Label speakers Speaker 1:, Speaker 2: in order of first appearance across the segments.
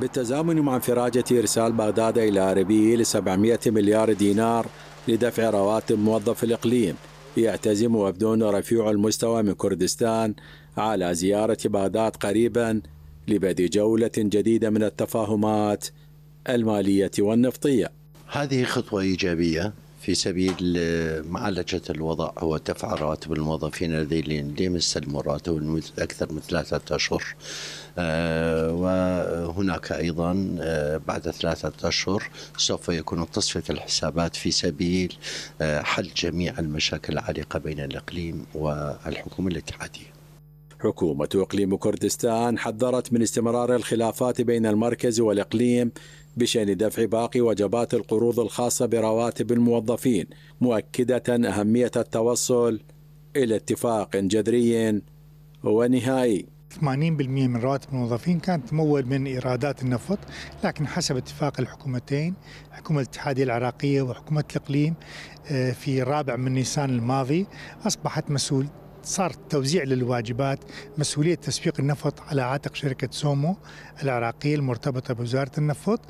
Speaker 1: بالتزامن مع انفراجة إرسال بغداد إلى أربيل 700 مليار دينار لدفع رواتب موظف الإقليم يعتزم وفدون رفيع المستوى من كردستان على زيارة بغداد قريبا لبدء جولة جديدة من
Speaker 2: التفاهمات المالية والنفطية هذه خطوة إيجابية في سبيل آه، معالجة الوضع هو دفع رواتب الموظفين الذين لم يستلموا راتب أكثر من ثلاثة أشهر آه، وهناك أيضا آه، بعد ثلاثة أشهر سوف يكون تصفية الحسابات في سبيل حل جميع المشاكل العالقة بين الإقليم والحكومة
Speaker 1: الاتحادية حكومة إقليم كردستان حذرت من استمرار الخلافات بين المركز والإقليم بشأن دفع باقي وجبات القروض الخاصة برواتب الموظفين مؤكدة أهمية التوصل إلى اتفاق جذري ونهائي
Speaker 3: 80% من رواتب الموظفين كانت تمول من ايرادات النفط، لكن حسب اتفاق الحكومتين، حكومه الاتحاديه العراقيه وحكومه الاقليم آه، في الرابع من نيسان الماضي اصبحت مسؤول صار توزيع للواجبات مسؤولية تسويق النفط على عاتق شركة سومو العراقية المرتبطة بوزارة النفط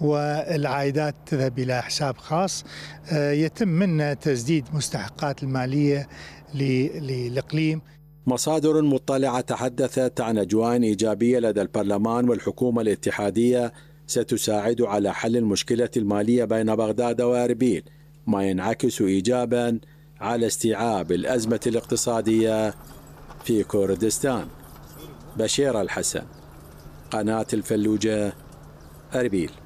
Speaker 3: والعائدات تذهب إلى حساب خاص آه، يتم منه تسديد مستحقات المالية للإقليم
Speaker 1: مصادر مطلعة تحدثت عن أجواء إيجابية لدى البرلمان والحكومة الاتحادية ستساعد على حل المشكلة المالية بين بغداد وأربيل ما ينعكس إيجاباً على استيعاب الأزمة الاقتصادية في كردستان بشير الحسن قناة الفلوجة أربيل